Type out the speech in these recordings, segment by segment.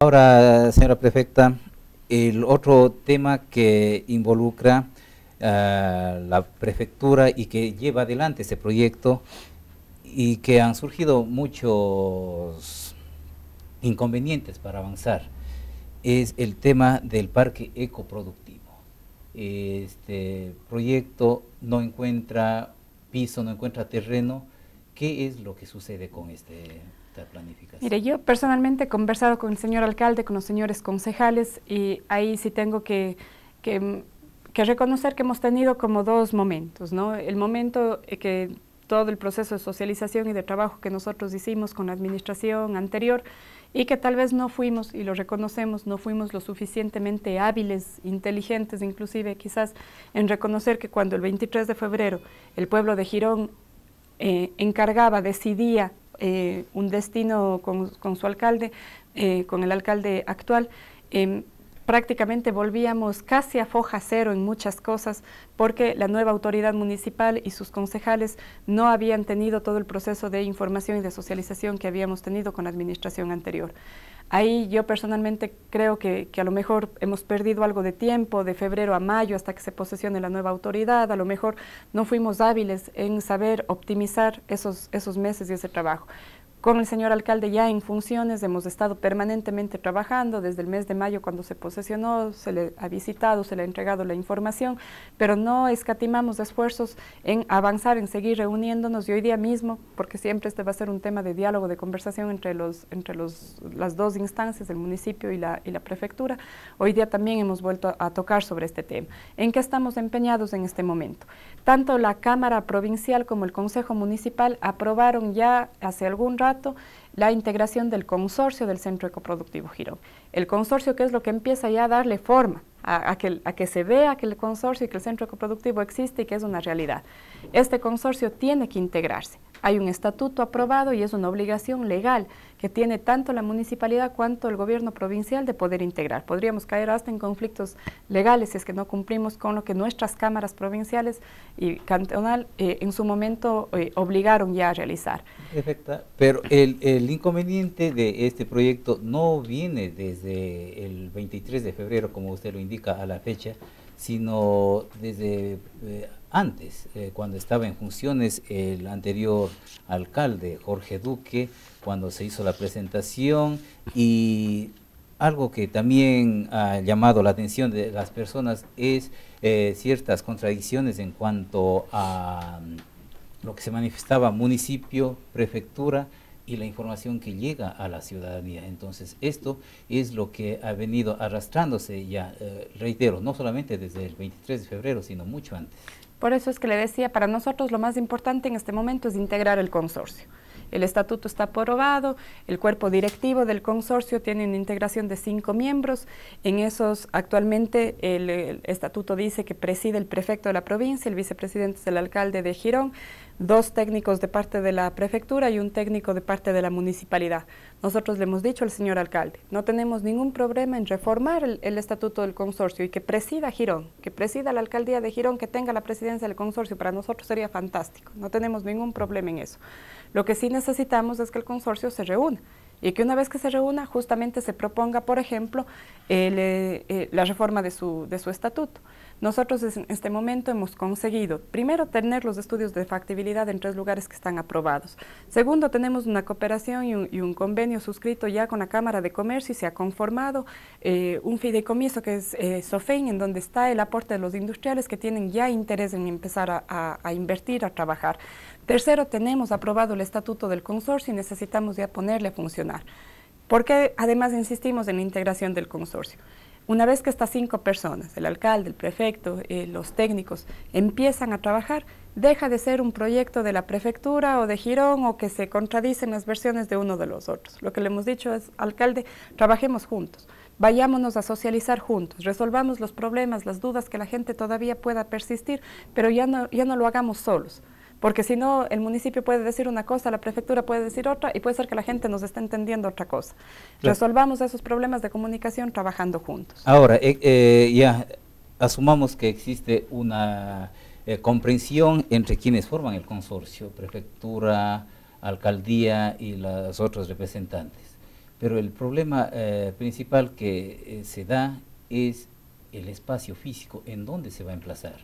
Ahora, señora prefecta, el otro tema que involucra eh, la prefectura y que lleva adelante este proyecto y que han surgido muchos inconvenientes para avanzar es el tema del parque ecoproductivo este proyecto no encuentra piso, no encuentra terreno, ¿qué es lo que sucede con este planificación? Mire, yo personalmente he conversado con el señor alcalde, con los señores concejales y ahí sí tengo que, que, que reconocer que hemos tenido como dos momentos, ¿no? El momento eh, que todo el proceso de socialización y de trabajo que nosotros hicimos con la administración anterior y que tal vez no fuimos, y lo reconocemos, no fuimos lo suficientemente hábiles, inteligentes inclusive quizás, en reconocer que cuando el 23 de febrero el pueblo de Girón eh, encargaba, decidía eh, un destino con, su alcalde, eh, con el alcalde actual, em, prácticamente volvíamos casi a foja cero en muchas cosas porque la nueva autoridad municipal y sus concejales no habían tenido todo el proceso de información y de socialización que habíamos tenido con la administración anterior. Ahí yo personalmente creo que, a lo mejor hemos perdido algo de tiempo, de febrero a mayo hasta que se posesione la nueva autoridad, a lo mejor no fuimos hábiles en saber optimizar esos, esos meses y ese trabajo. Con el señor alcalde ya en funciones hemos estado permanentemente trabajando desde el mes de mayo cuando se posesionó, se le ha visitado, se le ha entregado la información, pero no escatimamos esfuerzos en avanzar, en seguir reuniéndonos y hoy día mismo, porque siempre este va a ser un tema de diálogo, de conversación entre, los, entre los, las dos instancias, el municipio y la, la prefectura, hoy día también hemos vuelto a, a tocar sobre este tema. ¿En qué estamos empeñados en este momento? Tanto la Cámara Provincial como el Consejo Municipal aprobaron ya hace algún rato la integración del consorcio del Centro Ecoproductivo Giro, El consorcio que es lo que empieza ya a darle forma a, que, se vea que el consorcio y que el centro coproductivo existe y que es una realidad. Este consorcio tiene que integrarse. Hay un estatuto aprobado y es una obligación legal que tiene tanto la municipalidad cuanto el gobierno provincial de poder integrar. Podríamos caer hasta en conflictos legales si es que no cumplimos con lo que nuestras cámaras provinciales y cantonal eh, en su momento eh, obligaron ya a realizar. Perfecto, Pero el, el inconveniente de este proyecto no viene desde el 23 de febrero, como usted lo indica a la fecha, sino desde eh, antes, eh, cuando estaba en funciones el anterior alcalde, Jorge Duque, cuando se hizo la presentación y algo que también ha llamado la atención de las personas es eh, ciertas contradicciones en cuanto a mm, lo que se manifestaba municipio, prefectura, y la información que llega a la ciudadanía. Entonces, esto es lo que ha venido arrastrándose ya, eh, reitero, no solamente desde el 23 de febrero, sino mucho antes. Por eso es que le decía, para nosotros lo más importante en este momento es integrar el consorcio. El estatuto está aprobado, el cuerpo directivo del consorcio tiene una integración de cinco miembros. En esos, actualmente, el, el estatuto dice que preside el prefecto de la provincia, el vicepresidente es el alcalde de Girón, dos técnicos de parte de la prefectura y un técnico de parte de la municipalidad. Nosotros le hemos dicho al señor alcalde, no tenemos ningún problema en reformar el, estatuto del consorcio y que presida Girón, que presida la alcaldía de Girón, que tenga la presidencia del consorcio, para nosotros sería fantástico, no tenemos ningún problema en eso. Lo que sí necesitamos es que el consorcio se reúna y que una vez que se reúna justamente se proponga, por ejemplo, eh, eh, la reforma de su estatuto. Nosotros en este momento hemos conseguido, primero, tener los estudios de factibilidad en tres lugares que están aprobados. Segundo, tenemos una cooperación y un, convenio suscrito ya con la Cámara de Comercio y se ha conformado eh, un fideicomiso que es eh, SOFEIN, en donde está el aporte de los industriales que tienen ya interés en empezar a, invertir, a trabajar. Tercero, tenemos aprobado el estatuto del consorcio y necesitamos ya ponerle a funcionar. Porque además insistimos en la integración del consorcio? Una vez que estas cinco personas, el alcalde, el prefecto, eh, los técnicos, empiezan a trabajar, deja de ser un proyecto de la prefectura o de Girón o que se contradicen las versiones de uno de los otros. Lo que le hemos dicho es, alcalde, trabajemos juntos, vayámonos a socializar juntos, resolvamos los problemas, las dudas que la gente todavía pueda persistir, pero ya ya no lo hagamos solos porque si no, el municipio puede decir una cosa, la prefectura puede decir otra y puede ser que la gente nos esté entendiendo otra cosa. Resolvamos esos problemas de comunicación trabajando juntos. Ahora, eh, eh, ya asumamos que existe una eh, comprensión entre quienes forman el consorcio, prefectura, alcaldía y los otros representantes. Pero el problema principal que se da es el espacio físico, en donde se va a emplazar.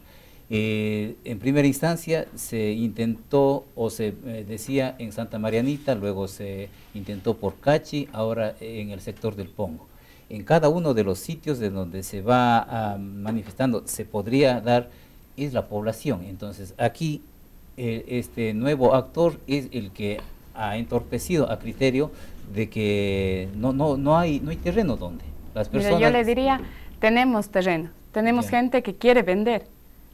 Eh, en primera instancia se intentó o se eh, decía en Santa Marianita, luego se intentó por Cachi, ahora en el sector del Pongo. En cada uno de los sitios de donde se va ah, manifestando se podría dar es la población. Entonces aquí eh, este nuevo actor es el que ha entorpecido a criterio de que no, no, no, hay, no hay terreno donde las personas... yo le diría, tenemos terreno, tenemos gente que quiere vender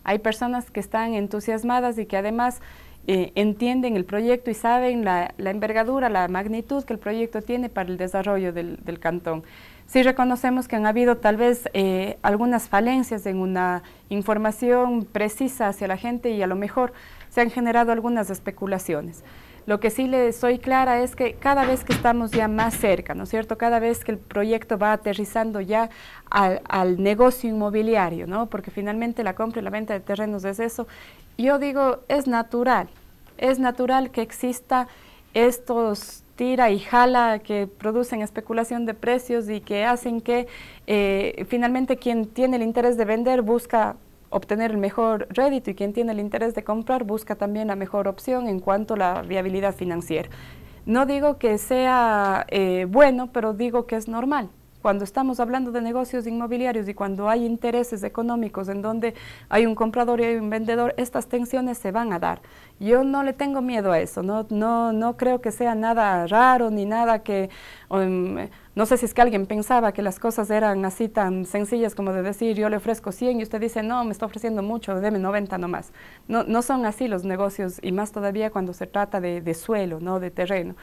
hay personas que están entusiasmadas y que además eh, entienden el proyecto y saben la, envergadura, la magnitud que el proyecto tiene para el desarrollo del, cantón. Sí reconocemos que han habido tal vez eh, algunas falencias en una información precisa hacia la gente y a lo mejor se han generado algunas especulaciones. Lo que sí le soy clara es que cada vez que estamos ya más cerca, ¿no es cierto? Cada vez que el proyecto va aterrizando ya al, negocio inmobiliario, ¿no? Porque finalmente la compra y la venta de terrenos es eso. Yo digo, es natural, es natural que exista estos tira y jala que producen especulación de precios y que hacen que eh, finalmente quien tiene el interés de vender busca obtener el mejor rédito y quien tiene el interés de comprar busca también la mejor opción en cuanto a la viabilidad financiera. No digo que sea eh, bueno, pero digo que es normal. Cuando estamos hablando de negocios inmobiliarios y cuando hay intereses económicos en donde hay un comprador y hay un vendedor, estas tensiones se van a dar. Yo no le tengo miedo a eso, no, no, no creo que sea nada raro ni nada que... Um, no sé si es que alguien pensaba que las cosas eran así tan sencillas como de decir yo le ofrezco 100 y usted dice no, me está ofreciendo mucho, deme 90 nomás. No, no son así los negocios y más todavía cuando se trata de, de suelo, ¿no? de terreno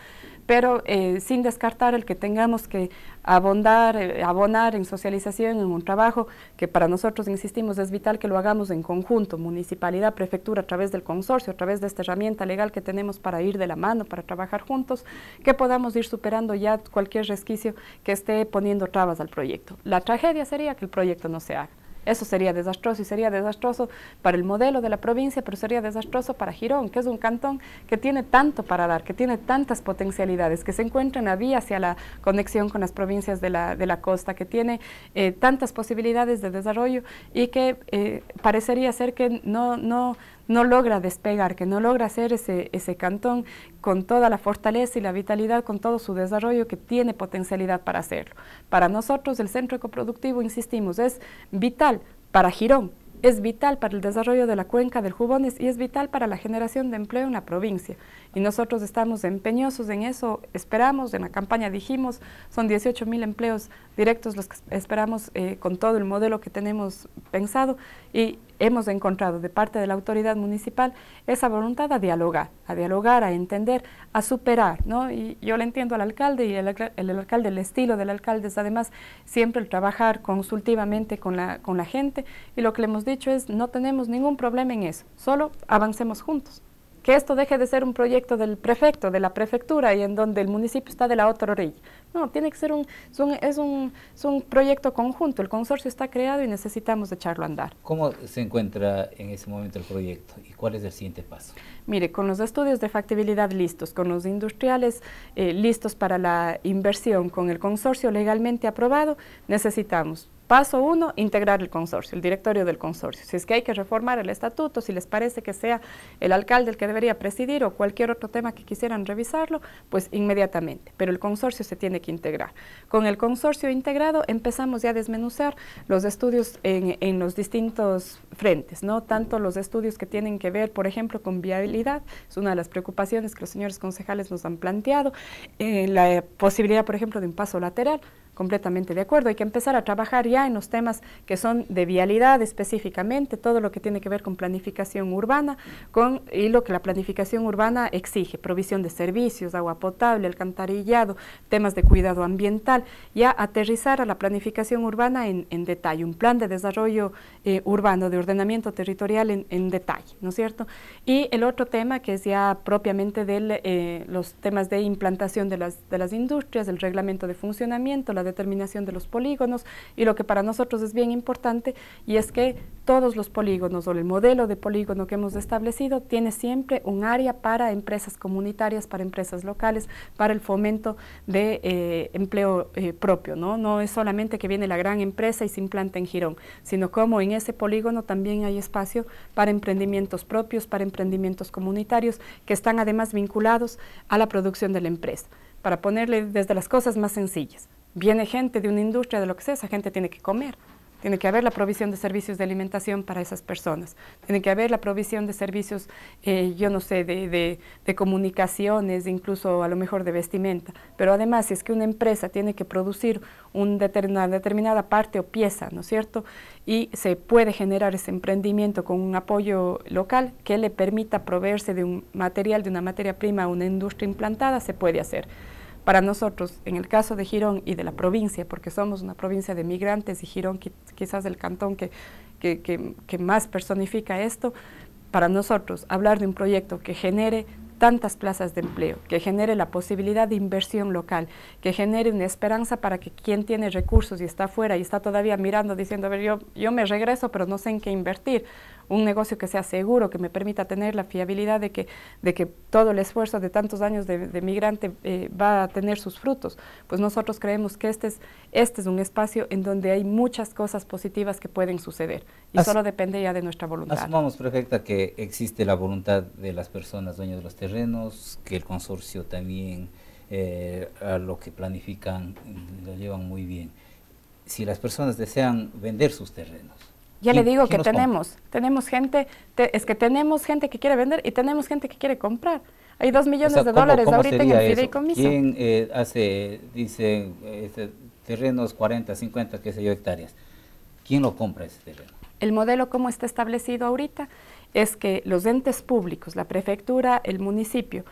pero eh, sin descartar el que tengamos que eh, abonar en socialización, en un trabajo que para nosotros, insistimos, es vital que lo hagamos en conjunto, municipalidad, prefectura, a través del consorcio, a través de esta herramienta legal que tenemos para ir de la mano, para trabajar juntos, que podamos ir superando ya cualquier resquicio que esté poniendo trabas al proyecto. La tragedia sería que el proyecto no se haga. Eso sería desastroso y sería desastroso para el modelo de la provincia, pero sería desastroso para Girón, que es un cantón que tiene tanto para dar, que tiene tantas potencialidades, que se encuentra en la vía hacia la conexión con las provincias de la, de la costa, que tiene eh, tantas posibilidades de desarrollo y que eh, parecería ser que no, no, no logra despegar, que no logra hacer ese, ese cantón con toda la fortaleza y la vitalidad, con todo su desarrollo que tiene potencialidad para hacerlo. Para nosotros el centro ecoproductivo, insistimos, es vital para Girón, es vital para el desarrollo de la cuenca del Jubones y es vital para la generación de empleo en la provincia. Y nosotros estamos empeñosos en eso, esperamos, en la campaña dijimos, son 18 mil empleos directos los que esperamos eh, con todo el modelo que tenemos pensado y hemos encontrado de parte de la autoridad municipal esa voluntad a dialogar, a dialogar, a entender, a superar, ¿no? Y yo le entiendo al alcalde y el, alcalde, el estilo del alcalde es además siempre el trabajar consultivamente con la, con la gente y lo que le hemos dicho es no tenemos ningún problema en eso, solo avancemos juntos que esto deje de ser un proyecto del prefecto, de la prefectura y en donde el municipio está de la otra orilla. No, tiene que ser un, es un, es un, proyecto conjunto, el consorcio está creado y necesitamos echarlo a andar. ¿Cómo se encuentra en ese momento el proyecto y cuál es el siguiente paso? Mire, con los estudios de factibilidad listos, con los industriales eh, listos para la inversión, con el consorcio legalmente aprobado, necesitamos Paso uno, integrar el consorcio, el directorio del consorcio. Si es que hay que reformar el estatuto, si les parece que sea el alcalde el que debería presidir o cualquier otro tema que quisieran revisarlo, pues inmediatamente. Pero el consorcio se tiene que integrar. Con el consorcio integrado empezamos ya a desmenuzar los estudios en, los distintos frentes, ¿no? Tanto los estudios que tienen que ver, por ejemplo, con viabilidad, es una de las preocupaciones que los señores concejales nos han planteado, eh, la posibilidad, por ejemplo, de un paso lateral, completamente de acuerdo. Hay que empezar a trabajar ya en los temas que son de vialidad específicamente, todo lo que tiene que ver con planificación urbana con, y lo que la planificación urbana exige, provisión de servicios, agua potable, alcantarillado, temas de cuidado ambiental, ya aterrizar a la planificación urbana en, detalle, un plan de desarrollo eh, urbano, de ordenamiento territorial en, detalle, ¿no es cierto? Y el otro tema que es ya propiamente de eh, los temas de implantación de las, de las industrias, el reglamento de funcionamiento, determinación de los polígonos y lo que para nosotros es bien importante y es que todos los polígonos o el modelo de polígono que hemos establecido tiene siempre un área para empresas comunitarias, para empresas locales, para el fomento de eh, empleo eh, propio. ¿no? no es solamente que viene la gran empresa y se implanta en Girón, sino como en ese polígono también hay espacio para emprendimientos propios, para emprendimientos comunitarios que están además vinculados a la producción de la empresa, para ponerle desde las cosas más sencillas viene gente de una industria, de lo que sea, esa gente tiene que comer. Tiene que haber la provisión de servicios de alimentación para esas personas. Tiene que haber la provisión de servicios, eh, yo no sé, de, comunicaciones, incluso a lo mejor de vestimenta. Pero además, si es que una empresa tiene que producir una determinada, determinada parte o pieza, ¿no es cierto? Y se puede generar ese emprendimiento con un apoyo local que le permita proveerse de un material, de una materia prima a una industria implantada, se puede hacer para nosotros, en el caso de Girón y de la provincia, porque somos una provincia de migrantes y Girón quizás el cantón que, más personifica esto, para nosotros hablar de un proyecto que genere tantas plazas de empleo, que genere la posibilidad de inversión local, que genere una esperanza para que quien tiene recursos y está afuera y está todavía mirando, diciendo, a ver, yo me regreso, pero no sé en qué invertir, un negocio que sea seguro, que me permita tener la fiabilidad de que, de que todo el esfuerzo de tantos años de, migrante eh, va a tener sus frutos. Pues nosotros creemos que este es, este es un espacio en donde hay muchas cosas positivas que pueden suceder y solo depende ya de nuestra voluntad. Asumamos, perfecta, que existe la voluntad de las personas dueñas de los terrenos, que el consorcio también eh, a lo que planifican lo llevan muy bien. Si las personas desean vender sus terrenos, ya le digo que tenemos, tenemos gente, es que tenemos gente que quiere vender y tenemos gente que quiere comprar. Hay dos millones de dólares ahorita en el fideicomiso. ¿Quién eh, hace, dice, este, terrenos 40, 50, qué sé yo, hectáreas? ¿Quién lo compra ese terreno? El modelo como está establecido ahorita es que los entes públicos, la prefectura, el municipio,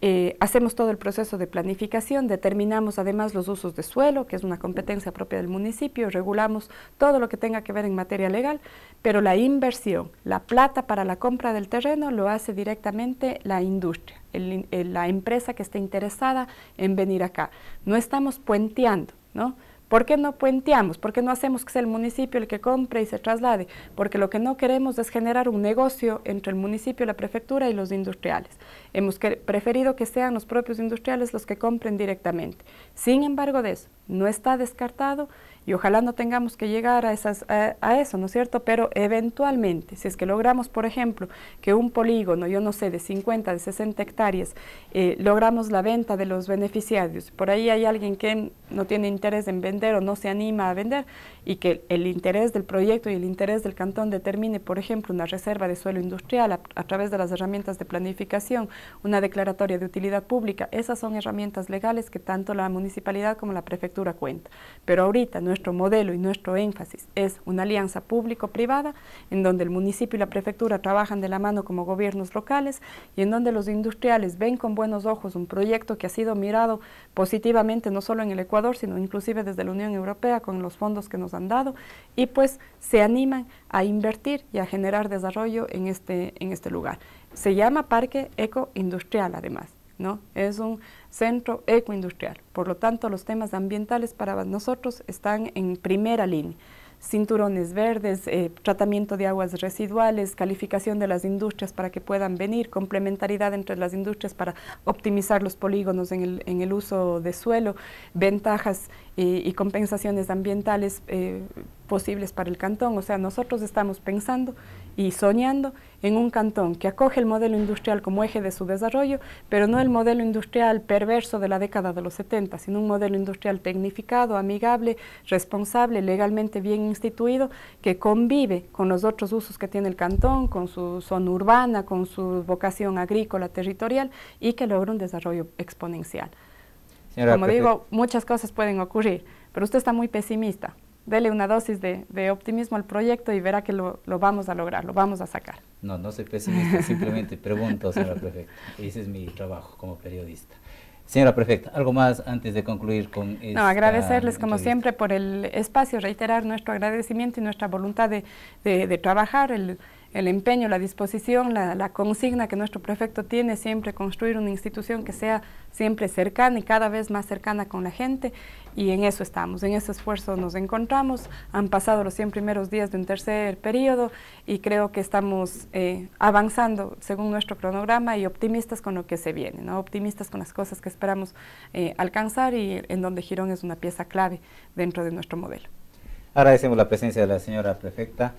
eh, hacemos todo el proceso de planificación, determinamos además los usos de suelo, que es una competencia propia del municipio, regulamos todo lo que tenga que ver en materia legal, pero la inversión, la plata para la compra del terreno lo hace directamente la industria, eh, la empresa que esté interesada en venir acá. No estamos puenteando, ¿no? ¿Por qué no puenteamos? ¿Por qué no hacemos que sea el municipio el que compre y se traslade? Porque lo que no queremos es generar un negocio entre el municipio, la prefectura y los industriales. Hemos preferido que sean los propios industriales los que compren directamente. Sin embargo de eso, no está descartado y ojalá no tengamos que llegar a, esas, a, eso, ¿no es cierto? Pero eventualmente, si es que logramos, por ejemplo, que un polígono, yo no sé, de 50, de 60 hectáreas, eh, logramos la venta de los beneficiarios, por ahí hay alguien que no tiene interés en vender o no se anima a vender, y que el interés del proyecto y el interés del cantón determine, por ejemplo, una reserva de suelo industrial a, través de las herramientas de planificación, una declaratoria de utilidad pública, esas son herramientas legales que tanto la municipalidad como la prefectura cuenta. Pero ahorita nuestro modelo y nuestro énfasis es una alianza público-privada en donde el municipio y la prefectura trabajan de la mano como gobiernos locales y en donde los industriales ven con buenos ojos un proyecto que ha sido mirado positivamente no solo en el Ecuador, sino inclusive desde la Unión Europea con los fondos que nos han dado y pues se animan a invertir y a generar desarrollo en este, en este lugar. Se llama Parque Ecoindustrial además. ¿No? Es un centro ecoindustrial. Por lo tanto, los temas ambientales para nosotros están en primera línea cinturones verdes, eh, tratamiento de aguas residuales, calificación de las industrias para que puedan venir, complementariedad entre las industrias para optimizar los polígonos en el, uso de suelo, ventajas eh, y compensaciones ambientales eh, posibles para el cantón. O sea, nosotros estamos pensando y soñando en un cantón que acoge el modelo industrial como eje de su desarrollo, pero no el modelo industrial perverso de la década de los 70, sino un modelo industrial tecnificado, amigable, responsable, legalmente bien instituido, que convive con los otros usos que tiene el cantón, con su zona urbana, con su vocación agrícola, territorial, y que logra un desarrollo exponencial. como digo, muchas cosas pueden ocurrir, pero usted está muy pesimista dele una dosis de, optimismo al proyecto y verá que lo, vamos a lograr, lo vamos a sacar. No, no soy pesimista, simplemente pregunto, señora prefecta. Ese es mi trabajo como periodista. Señora prefecta, algo más antes de concluir con No, agradecerles como siempre por el espacio, reiterar nuestro agradecimiento y nuestra voluntad de, de trabajar, el, el empeño, la disposición, la, consigna que nuestro prefecto tiene siempre construir una institución que sea siempre cercana y cada vez más cercana con la gente y en eso estamos, en ese esfuerzo nos encontramos, han pasado los 100 primeros días de un tercer periodo y creo que estamos eh, avanzando según nuestro cronograma y optimistas con lo que se viene, ¿no? optimistas con las cosas que esperamos eh, alcanzar y en donde Girón es una pieza clave dentro de nuestro modelo. Agradecemos la presencia de la señora prefecta.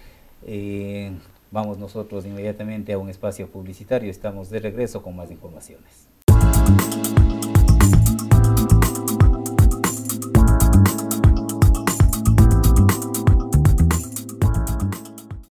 Eh, Vamos nosotros inmediatamente a un espacio publicitario. Estamos de regreso con más informaciones.